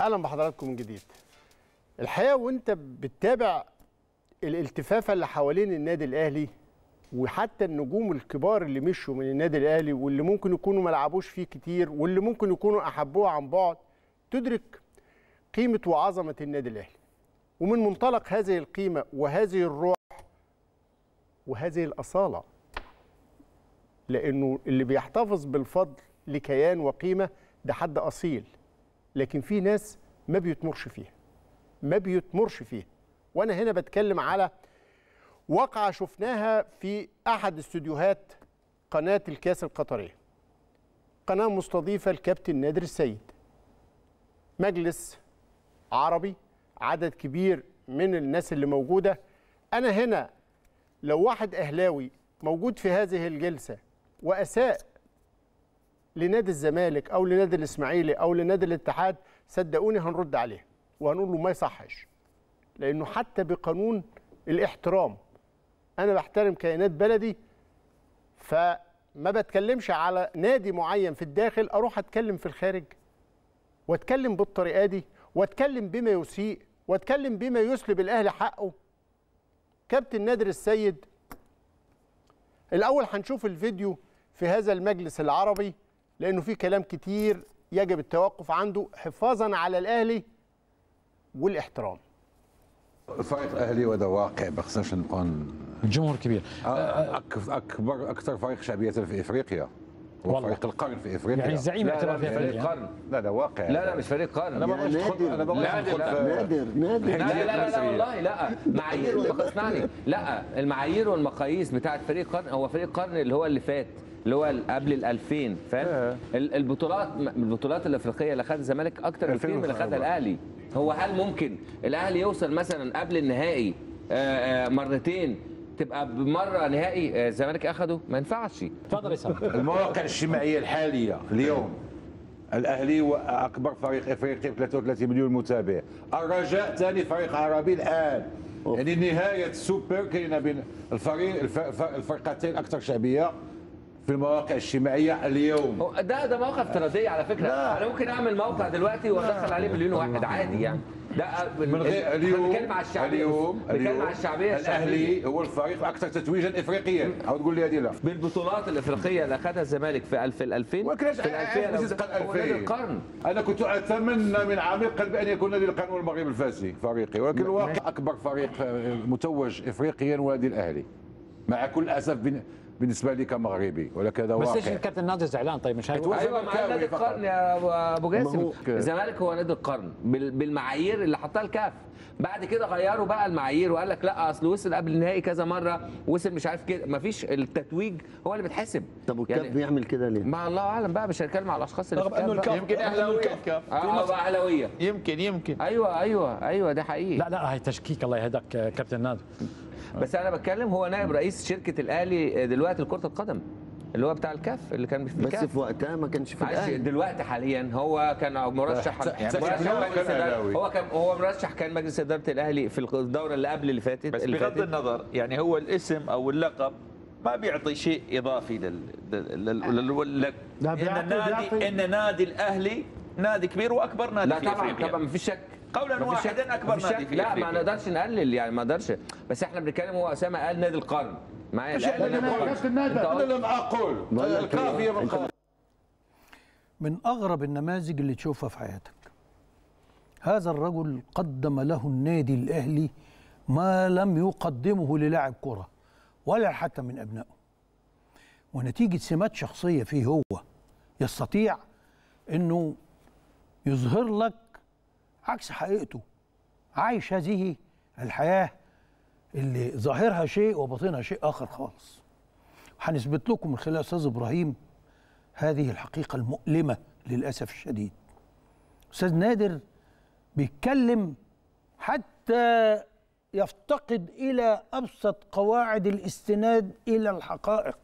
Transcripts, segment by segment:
اهلا بحضراتكم من جديد الحقيقه وانت بتتابع الالتفافه اللي حوالين النادي الاهلي وحتى النجوم الكبار اللي مشوا من النادي الاهلي واللي ممكن يكونوا ما لعبوش فيه كتير واللي ممكن يكونوا احبوه عن بعد تدرك قيمه وعظمه النادي الاهلي ومن منطلق هذه القيمه وهذه الروح وهذه الاصاله لانه اللي بيحتفظ بالفضل لكيان وقيمه ده حد اصيل لكن في ناس ما بيتمرش فيها ما بيتمرش فيها وانا هنا بتكلم على واقعه شفناها في احد استوديوهات قناه الكاس القطريه قناه مستضيفه الكابتن نادر السيد مجلس عربي عدد كبير من الناس اللي موجوده انا هنا لو واحد اهلاوي موجود في هذه الجلسه واساء لنادي الزمالك او لنادي الاسماعيلي او لنادي الاتحاد صدقوني هنرد عليه وهنقول له ما يصحش لانه حتى بقانون الاحترام انا بحترم كيانات بلدي فما بتكلمش على نادي معين في الداخل اروح اتكلم في الخارج واتكلم بالطريقه دي واتكلم بما يسيء واتكلم بما يسلب الاهلي حقه كابتن نادر السيد الاول هنشوف الفيديو في هذا المجلس العربي لانه في كلام كتير يجب التوقف عنده حفاظا على الاهلي والاحترام فريق اهلي وده واقع خصناش نكون الجمهور كبير آه، اكبر اكثر فريق شعبيه في افريقيا فريق القرن في افريقيا يعني الزعيم يعتبر في فريق القرن لا ده واقع لا لا مش فريق قرن انا بغيتش ندخل انا بغيتش نادر نادر نادر لا لا لا والله لا معايير اسمعني لا المعايير والمقاييس بتاعت فريق قرن هو فريق قرن اللي هو اللي فات اللي هو قبل آه. ال 2000 فاهم البطولات البطولات الافريقيه اللي خدها الزمالك اكتر بكتير من اللي خدها الاهلي هو هل ممكن الاهلي يوصل مثلا قبل النهائي آه، آه، مرتين تبقى بمره نهائي الزمالك اخده ما ينفعش اتفضل يا المواقع الاجتماعيه الحاليه اليوم الاهلي هو اكبر فريق افريقي ب 33 مليون متابع الرجاء ثاني فريق عربي الان أوف. يعني نهايه السوبر كاينه بين الفريق الفرقتين اكثر شعبيه في المواقع الاجتماعيه اليوم ده ده موقع افتراضيه على فكره لا. انا ممكن اعمل موقع دلوقتي وادخل عليه مليون واحد عادي يعني ده من غير اليوم بنتكلم على الشعبيه اليوم على الشعبيه الاهلي هو الفريق الاكثر تتويجا افريقيا او تقول لي هذه لا بالبطولات الافريقيه اللي اخذها الزمالك في 2000 2000 في 2000 القرن انا كنت اتمنى من عميق قلبي ان يكون نادي القرن والمغرب الفاسي فريقي ولكن الواقع اكبر فريق آه، متوج افريقيا هو النادي الاهلي مع كل اسف بالنسبه لي كمغربي ولكن هذا واقع بس ليش الكابتن ناظر زعلان طيب مش هو ايوه مع نادي القرن يا ابو جاسم الزمالك هو نادي القرن بالمعايير اللي حطها الكاف بعد كده غيروا بقى المعايير وقال لك لا اصل وصل قبل النهائي كذا مره وصل مش عارف كده مفيش التتويج هو اللي بيتحسب طب والكاف يعني بيعمل كده ليه؟ ما الله اعلم بقى مش هنتكلم على الاشخاص اللي في الكاف يمكن اهلاويه اه اهلاويه يمكن يمكن ايوه ايوه ايوه ده حقيقي لا لا هي تشكيك الله يهداك كابتن نادر بس انا بتكلم هو نائب رئيس شركه الاهلي دلوقتي لكره القدم اللي هو بتاع الكاف اللي كان في الكاف بس في وقتها ما كانش في الاهلي دلوقتي حاليا هو كان مرشح يعني مرشح هو كان هو مرشح كان مجلس اداره الاهلي في الدوره اللي قبل اللي فاتت بس بغض النظر يعني هو الاسم او اللقب ما بيعطي شيء اضافي لل, لل... لل... آه. ان نادي ان نادي الاهلي نادي كبير واكبر نادي لا في طبعا طبعا ما فيش شك قولا واحدا اكبر نادي في لا ما نقدرش نقلل يعني ما نقدرش بس احنا بنتكلم هو اسامه قال نادي القرن معايا مش احنا انا لم اقول الكافيه إيه؟ من من اغرب النماذج اللي تشوفها في حياتك هذا الرجل قدم له النادي الاهلي ما لم يقدمه للاعب كره ولا حتى من ابنائه ونتيجه سمات شخصيه فيه هو يستطيع انه يظهر لك عكس حقيقته عايش هذه الحياه اللي ظاهرها شيء وباطنها شيء اخر خالص هنثبت لكم من خلال استاذ ابراهيم هذه الحقيقه المؤلمه للاسف الشديد استاذ نادر بيتكلم حتى يفتقد الى ابسط قواعد الاستناد الى الحقائق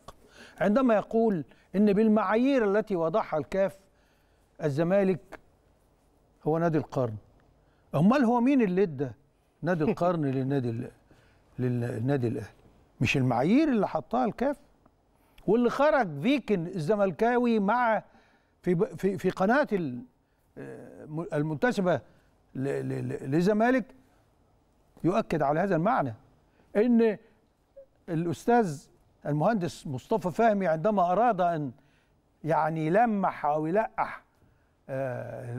عندما يقول ان بالمعايير التي وضعها الكاف الزمالك هو نادي القرن امال هو مين اللي ادى نادي القرن للنادي للنادي الاهلي مش المعايير اللي حطها الكاف واللي خرج فيكن الزملكاوي مع في في في قناه آه، المنتسبه للزمالك يؤكد على هذا المعنى ان الاستاذ المهندس مصطفى فهمي عندما اراد ان يعني يلمح او يلقح آه،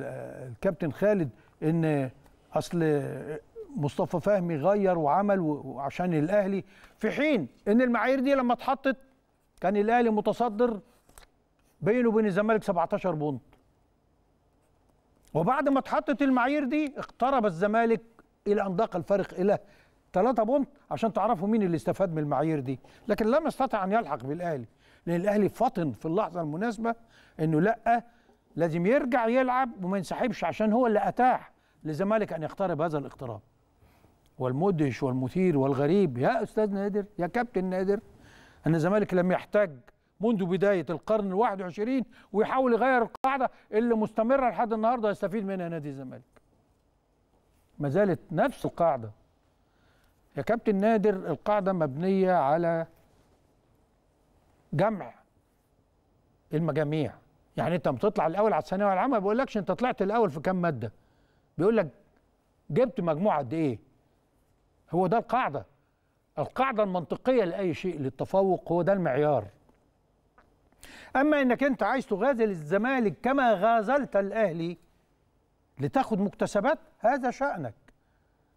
آه، الكابتن خالد ان اصل مصطفى فهمي غير وعمل وعشان الاهلي في حين ان المعايير دي لما اتحطت كان الاهلي متصدر بينه وبين الزمالك 17 بونت وبعد ما اتحطت المعايير دي اقترب الزمالك الى ان ضاق الفارق الى 3 بونت عشان تعرفوا مين اللي استفاد من المعايير دي لكن لم يستطع ان يلحق بالاهلي لان الاهلي فطن في اللحظه المناسبه انه لا لازم يرجع يلعب وما ينسحبش عشان هو اللي اتاح للزمالك أن يقترب هذا الاقتراب والمدهش والمثير والغريب يا أستاذ نادر يا كابتن نادر أن الزمالك لم يحتاج منذ بداية القرن ال21 ويحاول يغير القاعدة اللي مستمرة لحد النهاردة يستفيد منها نادي الزمالك ما زالت نفس القاعدة يا كابتن نادر القاعدة مبنية على جمع المجاميع يعني انت بتطلع الاول على الثانويه العامه ما بقولكش انت طلعت الاول في كام ماده بيقول لك جبت مجموعه قد ايه هو ده القاعده القاعده المنطقيه لاي شيء للتفوق هو ده المعيار اما انك انت عايز تغازل الزمالك كما غازلت الاهلي لتاخد مكتسبات هذا شانك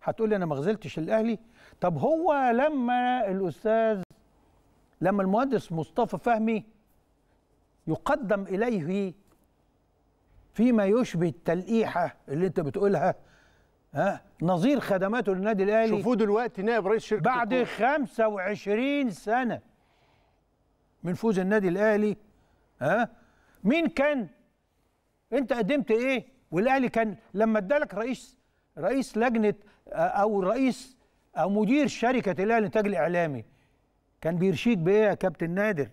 هتقول لي انا ما غزلتش الاهلي طب هو لما الاستاذ لما المهندس مصطفى فهمي يقدم اليه فيما يشبه التلقيحه اللي انت بتقولها ها نظير خدماته للنادي الاهلي شوفوه دلوقتي نائب رئيس شركه بعد الكورة. 25 سنه من فوز النادي الاهلي ها مين كان انت قدمت ايه والاهلي كان لما ادالك رئيس رئيس لجنه آه، او رئيس او مدير شركه الاهلي الانتاج الاعلامي كان بيرشيك بايه يا كابتن نادر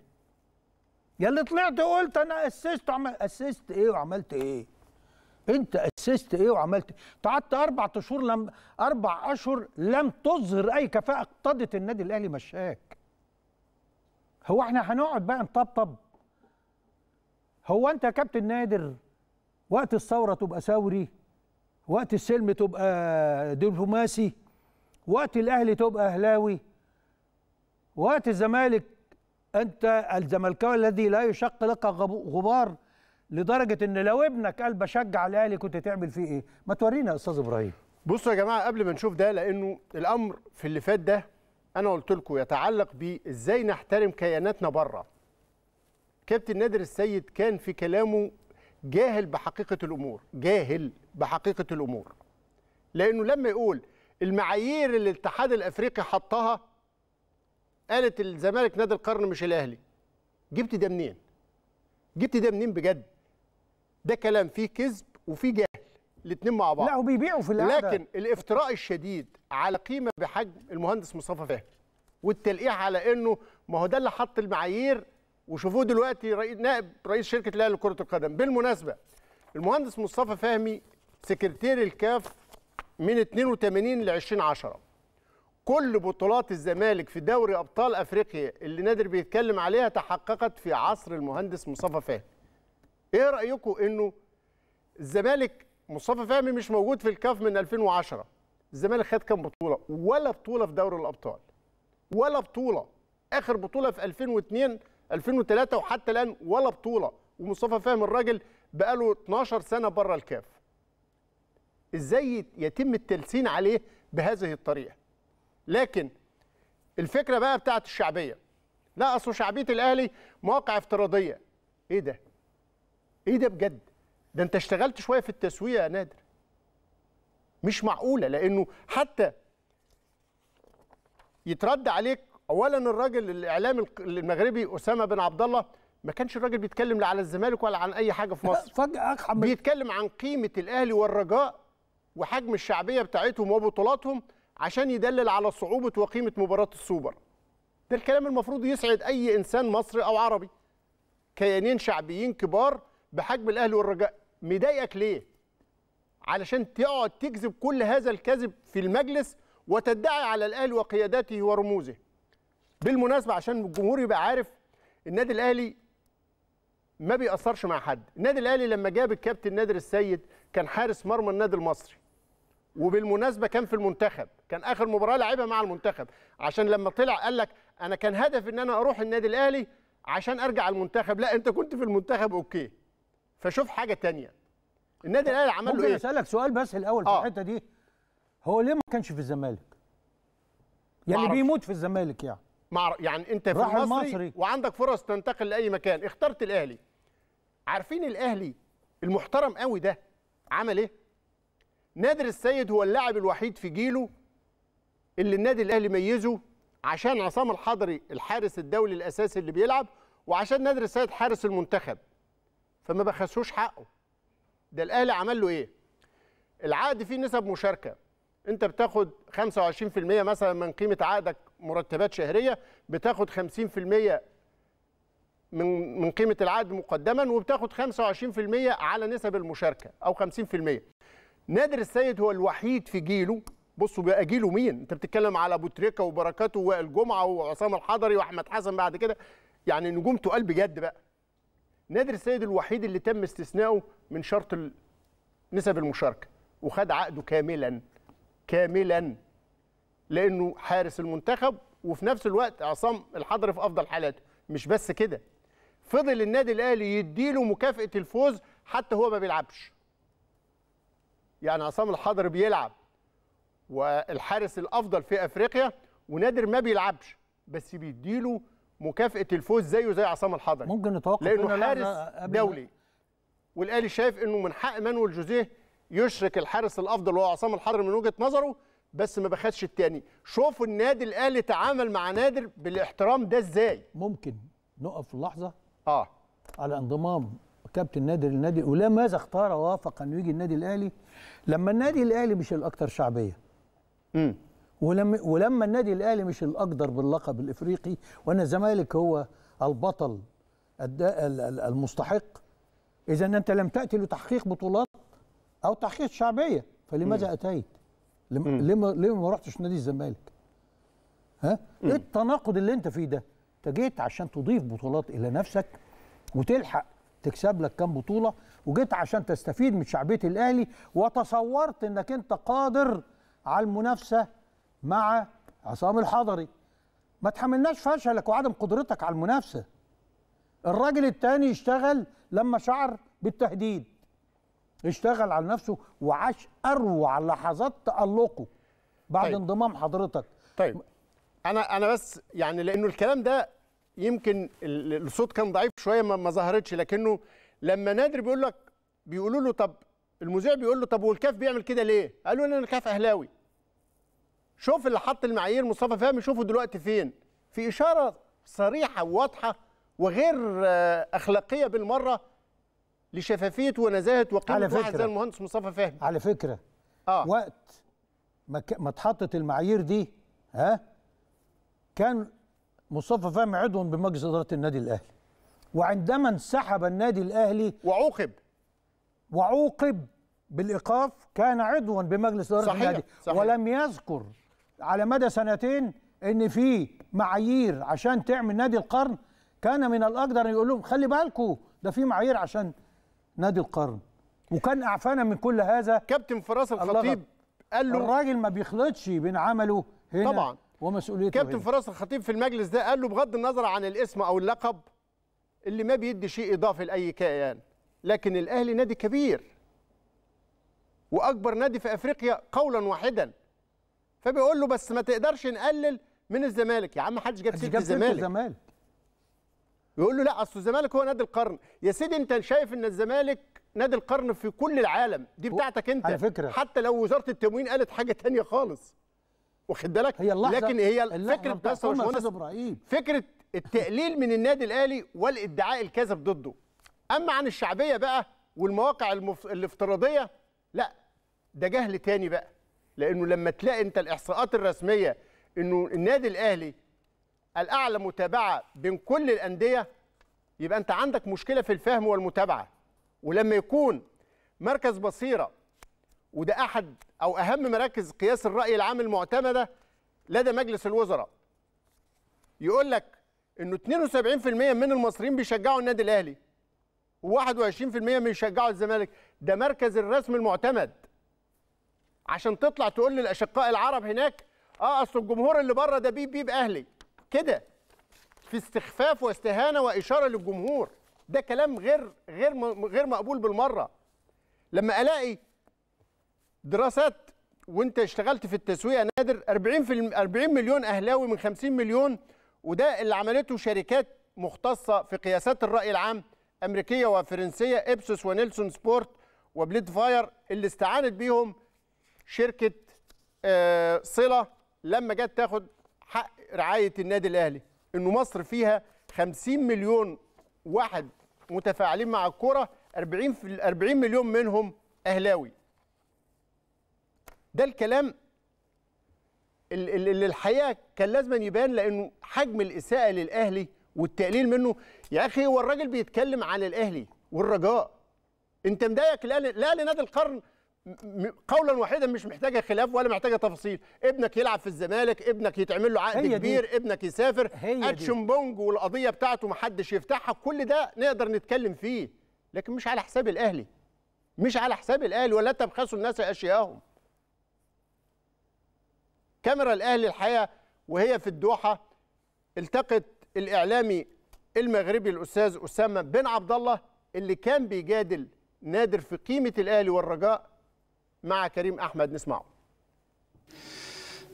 يا اللي طلعت قلت انا اسست وعمل اسست ايه وعملت ايه انت اسست ايه وعملت ايه قعدت اربع شهور لم اربع اشهر لم تظهر اي كفاءه اقتضت النادي الاهلي مشاك هو احنا هنقعد بقى نطبطب هو انت يا كابتن نادر وقت الثوره تبقى ثوري وقت السلم تبقى دبلوماسي وقت الاهلي تبقى اهلاوي وقت الزمالك انت الزملكاوي الذي لا يشق لك غبار لدرجه ان لو ابنك قال بشجع الاهلي كنت تعمل فيه ايه؟ ما تورينا يا استاذ ابراهيم. بصوا يا جماعه قبل ما نشوف ده لانه الامر في اللي فات ده انا قلت لكم يتعلق بازاي نحترم كياناتنا بره. كابتن نادر السيد كان في كلامه جاهل بحقيقه الامور، جاهل بحقيقه الامور. لانه لما يقول المعايير اللي الاتحاد الافريقي حطها قالت الزمالك نادي القرن مش الاهلي جبت ده منين جبت ده منين بجد ده كلام فيه كذب وفيه جهل الاثنين مع بعض لا وبيبيعوا في الاهلي لكن الافتراء الشديد على قيمه بحجم المهندس مصطفى فهمي والتلقيح على انه ما هو ده اللي حط المعايير وشوفوه دلوقتي رئيس نائب رئيس شركه الاهلي لكره القدم بالمناسبه المهندس مصطفى فهمي سكرتير الكاف من 82 ل 2010 كل بطولات الزمالك في دوري ابطال افريقيا اللي نادر بيتكلم عليها تحققت في عصر المهندس مصطفى فهمي. ايه رايكم انه الزمالك مصطفى فهمي مش موجود في الكاف من 2010 الزمالك خد كام بطوله ولا بطوله في دوري الابطال ولا بطوله اخر بطوله في 2002 2003 وحتى الان ولا بطوله ومصطفى فهمي الراجل بقاله 12 سنه بره الكاف ازاي يتم التلسين عليه بهذه الطريقه لكن الفكره بقى بتاعت الشعبيه لا اصل شعبيه الاهلي مواقع افتراضيه ايه ده ايه ده بجد ده انت اشتغلت شويه في التسويه يا نادر مش معقوله لانه حتى يترد عليك اولا الراجل الاعلامي المغربي اسامه بن عبد الله ما كانش الراجل بيتكلم لا على الزمالك ولا عن اي حاجه في مصر فجاه بيتكلم عن قيمه الاهلي والرجاء وحجم الشعبيه بتاعتهم وبطولاتهم عشان يدلل على صعوبه وقيمه مباراه السوبر ده الكلام المفروض يسعد اي انسان مصري او عربي كيانين شعبيين كبار بحجم الاهلي والرجاء مضايقك ليه علشان تقعد تكذب كل هذا الكذب في المجلس وتدعي على الاهلي وقياداته ورموزه بالمناسبه عشان الجمهور يبقى عارف النادي الاهلي ما بيأثرش مع حد النادي الاهلي لما جاب الكابتن نادر السيد كان حارس مرمى النادي المصري وبالمناسبه كان في المنتخب كان اخر مباراه لعبها مع المنتخب عشان لما طلع قال لك انا كان هدفي ان انا اروح النادي الاهلي عشان ارجع المنتخب لا انت كنت في المنتخب اوكي فشوف حاجه تانية النادي الاهلي عمل له ايه ممكن اسالك سؤال بس الاول في آه. الحته دي هو ليه ما كانش في الزمالك يعني بيموت في الزمالك يعني مع... يعني انت في المصري, المصري وعندك فرص تنتقل لاي مكان اخترت الاهلي عارفين الاهلي المحترم قوي ده عمل ايه نادر السيد هو اللاعب الوحيد في جيله اللي النادي الاهلي ميزه عشان عصام الحضري الحارس الدولي الاساسي اللي بيلعب وعشان نادر السيد حارس المنتخب فما بخسوش حقه ده الاهلي عمل له ايه العقد فيه نسب مشاركه انت بتاخد 25% مثلا من قيمه عقدك مرتبات شهريه بتاخد 50% من من قيمه العقد مقدما وبتاخد 25% على نسب المشاركه او 50% نادر السيد هو الوحيد في جيله بصوا بقى جيله مين انت بتتكلم على ابو تريكه وبركاته ووائل جمعه وعصام الحضري واحمد حسن بعد كده يعني نجوم تقال بجد بقى نادر السيد الوحيد اللي تم استثنائه من شرط نسب المشاركه وخد عقده كاملا كاملا لانه حارس المنتخب وفي نفس الوقت عصام الحضري في افضل حالاته مش بس كده فضل النادي الاهلي يديله مكافاه الفوز حتى هو ما بيلعبش يعني عصام الحضر بيلعب والحارس الافضل في افريقيا ونادر ما بيلعبش بس بيديله مكافاه الفوز زيه زي عصام الحضر ممكن نتوقف لانه حارس دولي والاهلي شايف انه من حق مانويل جوزيه يشرك الحارس الافضل وهو عصام الحضر من وجهه نظره بس ما بخدش التاني شوفوا النادي الاهلي تعامل مع نادر بالاحترام ده ازاي ممكن نقف لحظه اه على انضمام كابتن نادر النادي ولماذا اختار وافق انه يجي النادي الاهلي لما النادي الاهلي مش الاكثر شعبيه امم ولما ولما النادي الاهلي مش الاقدر باللقب الافريقي وان الزمالك هو البطل المستحق اذا انت لم تاتي لتحقيق بطولات او تحقيق شعبيه فلماذا مم. اتيت؟ لما ليه ما رحتش نادي الزمالك؟ ها؟ مم. ايه التناقض اللي انت فيه ده؟ انت جيت عشان تضيف بطولات الى نفسك وتلحق تكسب لك كام بطوله وجيت عشان تستفيد من شعبيه الاهلي وتصورت انك انت قادر على المنافسه مع عصام الحضري ما تحملناش فشلك وعدم قدرتك على المنافسه الراجل التاني اشتغل لما شعر بالتهديد اشتغل على نفسه وعاش اروع لحظات تالقه بعد طيب. انضمام حضرتك طيب انا انا بس يعني لانه الكلام ده يمكن الصوت كان ضعيف شويه ما ظهرتش لكنه لما نادر بيقول لك بيقولوا له طب المذيع بيقول له طب والكاف بيعمل كده ليه؟ قالوا ان انا كاف اهلاوي. شوف اللي حط المعايير مصطفى فهمي شوفه دلوقتي فين؟ في اشاره صريحه وواضحه وغير آه، اخلاقيه بالمره لشفافيه ونزاهه وقيمه واحد زي المهندس مصطفى فهمي. على فكره آه. وقت ما اتحطت المعايير دي ها كان مصطفى فهم عضو بمجلس اداره النادي الاهلي وعندما انسحب النادي الاهلي وعوقب وعوقب بالايقاف كان عضوا بمجلس اداره النادي صحيح. ولم يذكر على مدى سنتين ان في معايير عشان تعمل نادي القرن كان من الاقدر ان يقول لهم خلي بالكم ده في معايير عشان نادي القرن وكان اعفانا من كل هذا كابتن فراس الخطيب قال له الراجل ما بيخلطش بين عمله هنا طبعا ومسؤوليته كابتن فراس الخطيب في المجلس ده قال له بغض النظر عن الاسم او اللقب اللي ما بيدي شيء اضافي لاي كيان لكن الاهلي نادي كبير واكبر نادي في افريقيا قولا واحدا فبيقول له بس ما تقدرش نقلل من الزمالك يا عم حدش جاب سيره الزمالك الزمالك يقول له لا اصل الزمالك هو نادي القرن يا سيدي انت شايف ان الزمالك نادي القرن في كل العالم دي بتاعتك انت على فكره حتى لو وزاره التموين قالت حاجه ثانيه خالص واخد بالك هي اللحظة لكن هي فكره بس فكره التقليل من النادي الاهلي والادعاء الكذب ضده اما عن الشعبيه بقى والمواقع المف... الافتراضيه لا ده جهل تاني بقى لانه لما تلاقي انت الاحصاءات الرسميه انه النادي الاهلي الاعلى متابعه بين كل الانديه يبقى انت عندك مشكله في الفهم والمتابعه ولما يكون مركز بصيره وده احد أو أهم مراكز قياس الرأي العام المعتمدة لدى مجلس الوزراء يقول لك انه 72% من المصريين بيشجعوا النادي الاهلي و21% بيشجعوا الزمالك ده مركز الرسم المعتمد عشان تطلع تقول للاشقاء العرب هناك اه اصل الجمهور اللي بره ده بيب بيب اهلي كده في استخفاف واستهانه واشاره للجمهور ده كلام غير غير غير مقبول بالمره لما الاقي دراسات وانت اشتغلت في التسويق نادر 40 في 40 مليون اهلاوي من 50 مليون وده اللي عملته شركات مختصه في قياسات الراي العام امريكيه وفرنسيه ابسوس ونيلسون سبورت وبليد فاير اللي استعانت بيهم شركه آه، صله لما جت تاخد حق رعايه النادي الاهلي انه مصر فيها 50 مليون واحد متفاعلين مع الكوره 40 40 مليون منهم اهلاوي ده الكلام اللي الحقيقه كان لازم يبان لانه حجم الاساءه للاهلي والتقليل منه يا اخي هو الراجل بيتكلم على الاهلي والرجاء انت مضايق الاهلي الاهلي نادي القرن قولا واحدا مش محتاجه خلاف ولا محتاجه تفاصيل ابنك يلعب في الزمالك ابنك يتعمل له عقد كبير دي. ابنك يسافر اتشن بونج والقضيه بتاعته محدش يفتحها كل ده نقدر نتكلم فيه لكن مش على حساب الاهلي مش على حساب الاهلي ولا تبخسوا الناس اشياءهم كاميرا الاهلي الحقيقه وهي في الدوحه التقت الاعلامي المغربي الاستاذ اسامه بن عبد الله اللي كان بيجادل نادر في قيمه الاهلي والرجاء مع كريم احمد نسمعه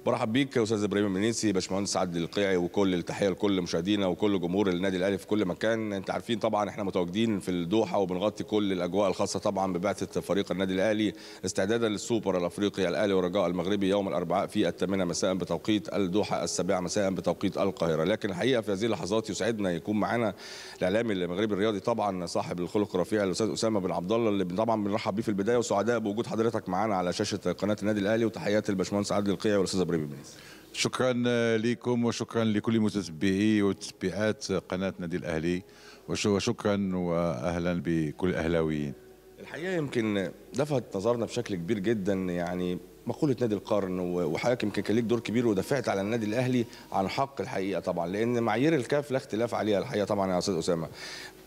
برحب بيك يا استاذ ابراهيم المنيسي باشمهندس عبد القيعي وكل التحيه لكل مشاهدينا وكل جمهور النادي الاهلي في كل مكان انت عارفين طبعا احنا متواجدين في الدوحه وبنغطي كل الاجواء الخاصه طبعا ببعثه فريق النادي الاهلي استعدادا للسوبر الافريقي الاهلي والرجاء المغربي يوم الاربعاء في الثامنه مساء بتوقيت الدوحه السابعه مساء بتوقيت القاهره لكن الحقيقه في هذه اللحظات يسعدنا يكون معانا الاعلامي المغربي الرياضي طبعا صاحب الخلق الرفيع الاستاذ اسامه بن عبد الله اللي طبعا بنرحب بيه في البدايه وسعداء بوجود حضرتك معانا على شاشه قناه النادي الاهلي وتحياتي للباشمهندس عادل القيعي والاستاذ صبري بمنيس شكرا لكم وشكرا لكل متتبعي وتتبعات قناه نادي الاهلي وشكرا واهلا بكل الاهلاويين الحقيقه يمكن لفت نظرنا بشكل كبير جدا يعني مقوله نادي القرن وحضرتك يمكن كان ليك دور كبير ودافعت على النادي الاهلي عن حق الحقيقه طبعا لان معايير الكاف لا اختلاف عليها الحقيقه طبعا يا استاذ اسامه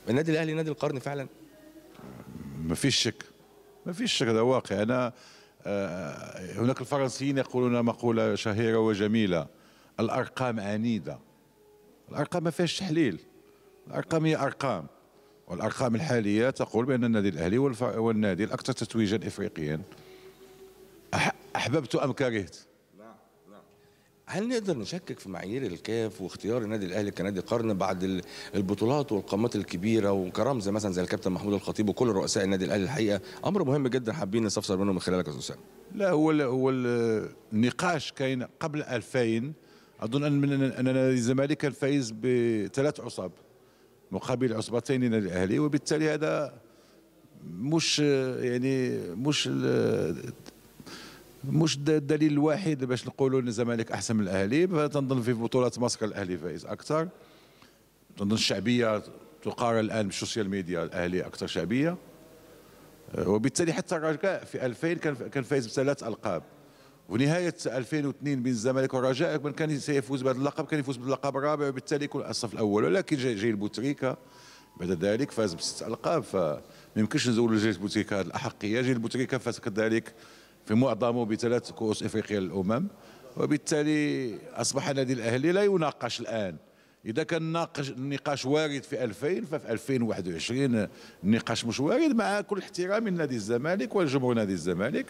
النادي الاهلي نادي القرن فعلا ما فيش شك ما فيش شك ده واقع انا آه، هناك الفرنسيين يقولون مقولة شهيرة وجميلة الأرقام عنيدة الأرقام ما فيهاش تحليل الأرقام هي أرقام والأرقام الحالية تقول بأن النادي الأهلي والنادي الأكثر تتويجا إفريقيا أحببت أم كرهت هل نقدر نشكك في معايير الكاف واختيار النادي الاهلي كنادي قرن بعد البطولات والقامات الكبيره وكرمز مثلا زي الكابتن محمود الخطيب وكل رؤساء النادي الاهلي الحقيقه امر مهم جدا حابين نستفسر منه من خلالك يا استاذ اسامه لا هو هو النقاش كاين قبل 2000 اظن ان من ان نادي الزمالك كان فايز بثلاث عصاب مقابل عصبتين للنادي الاهلي وبالتالي هذا مش يعني مش مش الدليل الوحيد باش نقولوا ان الزمالك احسن من الاهلي فتنظن في بطولات مصر الاهلي فائز اكثر تنظن الشعبيه تقارن الان بالسوشيال ميديا الاهلي اكثر شعبيه آه، وبالتالي حتى الرجاء في 2000 كان كان فايز بثلاث القاب ونهايه 2002 بين الزمالك والرجاء من كان سيفوز بهذا اللقب كان يفوز باللقب الرابع وبالتالي يكون الصف الاول ولكن جاي, جاي البوتريكا بعد ذلك فاز بست القاب فما يمكنش نزولوا جيل بوتريكا الاحقيه جيل بوتريكا فاز كذلك في معظمه بثلاث كؤوس افريقيا للامم وبالتالي اصبح النادي الاهلي لا يناقش الان اذا كان ناقش النقاش وارد في 2000 ففي 2021 النقاش مش وارد مع كل احترامي لنادي الزمالك والجمهور نادي الزمالك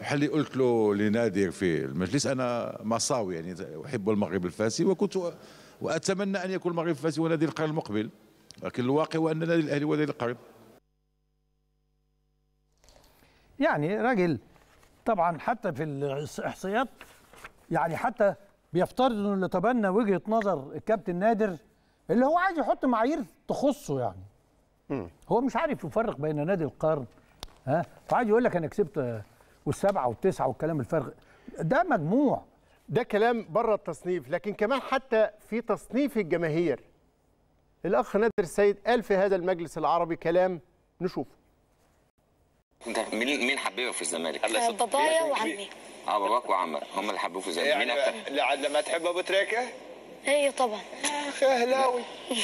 بحال اللي قلت له لنادر في المجلس انا مصاوي يعني احب المغرب الفاسي وكنت واتمنى ان يكون المغرب الفاسي هو نادي القرن المقبل لكن الواقع هو ان النادي الاهلي هو نادي القرن يعني راجل طبعا حتى في الاحصائيات يعني حتى بيفترض انه تبنى وجهه نظر الكابتن نادر اللي هو عايز يحط معايير تخصه يعني هو مش عارف يفرق بين نادي القرن ها فعايز يقول لك انا كسبت والسبعه والتسعه والكلام الفرق ده مجموع ده كلام بره التصنيف لكن كمان حتى في تصنيف الجماهير الاخ نادر السيد قال في هذا المجلس العربي كلام نشوفه مين مين حبيبه في الزمالك؟ أه، بابايا وعمي اه باباك وعمك هم اللي حبوه في الزمالك يعني مين اكتر؟ لما تحب ابو تريكه؟ ايه طبعا اهلاوي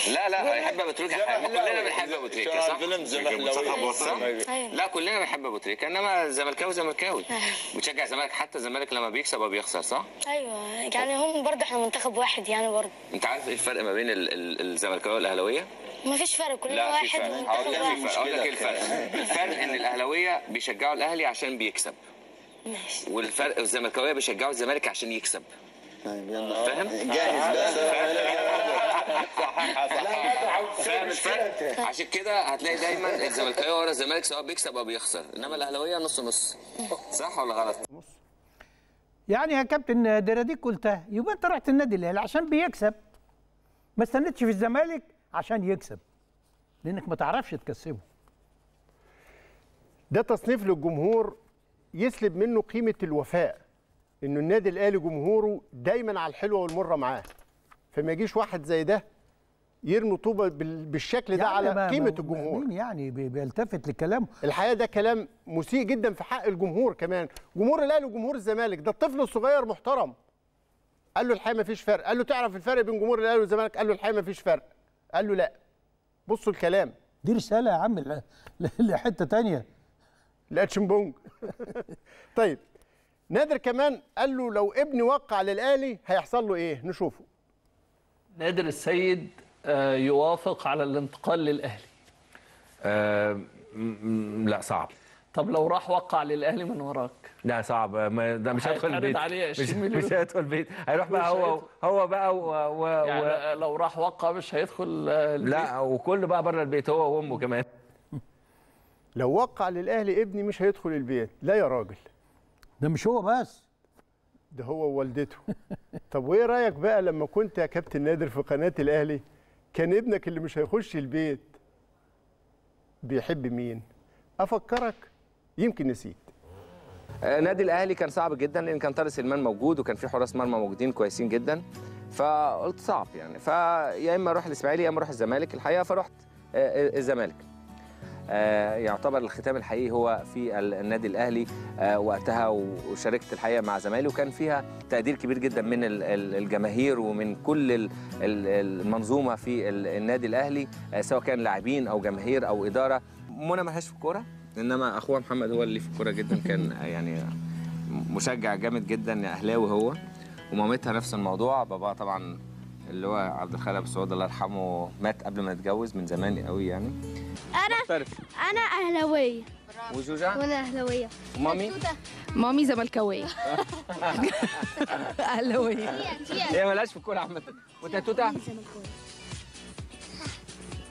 لا لا يحب ابو تريكه كلنا بنحب ابو تريكه صح؟ فيلم زمالكاوي أيوه. لا كلنا بنحب ابو تريكه انما زملكاوي زملكاوي أيوه. بتشجع الزمالك حتى الزمالك لما بيكسب او بيخسر صح؟ ايوه يعني هم برضه احنا منتخب واحد يعني برضه انت عارف ايه الفرق ما بين الزملكاوي والاهلاويه؟ مفيش فرق كلنا لا واحد فرق هقول لك الفرق هقول لك الفرق الفرق ان الاهلاويه بيشجعوا الاهلي عشان بيكسب ماشي والفرق الزملكاويه بيشجعوا الزمالك عشان يكسب طيب، فاهم؟ جاهز بس عشان كده هتلاقي دايما الزملكاويه ورا الزمالك سواء بيكسب او بيخسر انما الاهلاويه نص نص صح ولا غلط؟ يعني يا كابتن دراديك قلتها يبقى انت رحت النادي الاهلي عشان بيكسب ما استنيتش في الزمالك عشان يكسب لانك ما تعرفش تكسبه ده تصنيف للجمهور يسلب منه قيمه الوفاء انه النادي الاهلي جمهوره دايما على الحلوه والمره معاه فما يجيش واحد زي ده يرمي طوبه بالشكل ده يعني على قيمه الجمهور مين يعني بيلتفت للكلام الحقيقه ده كلام مسيء جدا في حق الجمهور كمان جمهور الاهلي وجمهور الزمالك ده الطفل الصغير محترم قال له الحقيقه ما فيش فرق قال له تعرف الفرق بين جمهور الاهلي والزمالك قال له الحقيقه ما فيش فرق قال له لا بصوا الكلام دي رساله يا عم لحته تانية لا تشمبونج طيب نادر كمان قال له لو ابني وقع للاهلي هيحصل له ايه نشوفه نادر السيد آه، يوافق على الانتقال للاهلي أه لا صعب طب لو راح وقع للاهلي من وراك لا صعب ما ده مش هيدخل البيت عليه مش, مش هيدخل البيت هيروح بقى هو هيدخل. هو بقى و, و, يعني و... لو راح وقع مش هيدخل البيت لا وكل بقى بره البيت هو وامه كمان لو وقع للاهلي ابني مش هيدخل البيت لا يا راجل ده مش هو بس ده هو ووالدته طب وايه رايك بقى لما كنت يا كابتن نادر في قناه الاهلي كان ابنك اللي مش هيخش البيت بيحب مين افكرك يمكن نسيت آه، نادي الاهلي كان صعب جدا لان كان طارق سليمان موجود وكان في حراس مرمى موجودين كويسين جدا فقلت صعب يعني فيا اما اروح الاسماعيلي يا اما اروح الزمالك الحقيقه فرحت آه، آه، الزمالك يعتبر الختام الحقيقي هو في النادي الاهلي وقتها وشاركت الحقيقه مع زمايلي وكان فيها تقدير كبير جدا من الجماهير ومن كل المنظومه في النادي الاهلي سواء كان لاعبين او جماهير او اداره منى ما في الكوره انما اخوها محمد هو اللي في الكوره جدا كان يعني مشجع جامد جدا اهلاوي هو ومامتها نفس الموضوع بابا طبعا اللي هو عبد الخالق ابو سعود الله يرحمه مات قبل ما يتجوز من زمان قوي يعني انا مختلف. انا اهلاويه وجوجا وانا اهلاويه ومامي مامي زملكاويه اهلاويه هي مالهاش في الكوره عامه وتاتوتا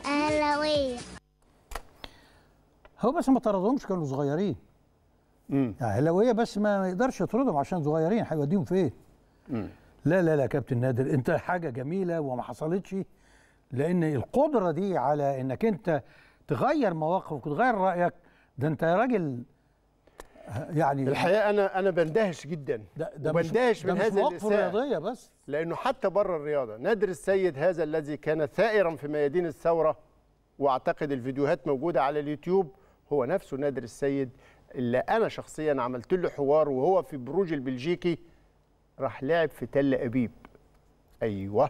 اهلاويه هو بس ما طردهمش كانوا صغيرين امم يعني هي بس ما يقدرش يطردهم عشان صغيرين هيوديهم فين؟ لا لا لا كابتن نادر انت حاجه جميله وما حصلتش لان القدره دي على انك انت تغير مواقفك وتغير رايك ده انت يا راجل يعني الحقيقه انا انا بندهش جدا ده ده من هذا الرياضيه بس لانه حتى بره الرياضه نادر السيد هذا الذي كان ثائرا في ميادين الثوره واعتقد الفيديوهات موجوده على اليوتيوب هو نفسه نادر السيد اللي انا شخصيا عملت له حوار وهو في بروج البلجيكي راح لعب في تل ابيب ايوه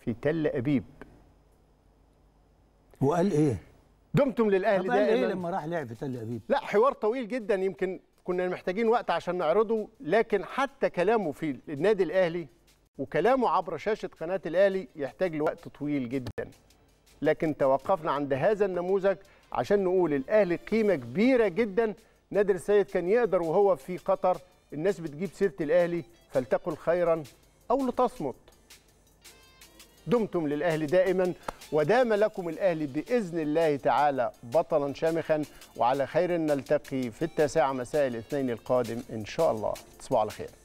في تل ابيب وقال ايه دمتم للاهلي إيه دائما ايه لما راح لعب في تل ابيب لا حوار طويل جدا يمكن كنا محتاجين وقت عشان نعرضه لكن حتى كلامه في النادي الاهلي وكلامه عبر شاشه قناه الاهلي يحتاج لوقت طويل جدا لكن توقفنا عند هذا النموذج عشان نقول الاهلي قيمه كبيره جدا نادر السيد كان يقدر وهو في قطر الناس بتجيب سيره الاهلي فلتقل خيرا او لتصمت دمتم للاهلي دائما ودام لكم الاهلي باذن الله تعالى بطلا شامخا وعلى خير نلتقي في التاسعه مساء الاثنين القادم ان شاء الله تصبحوا على خير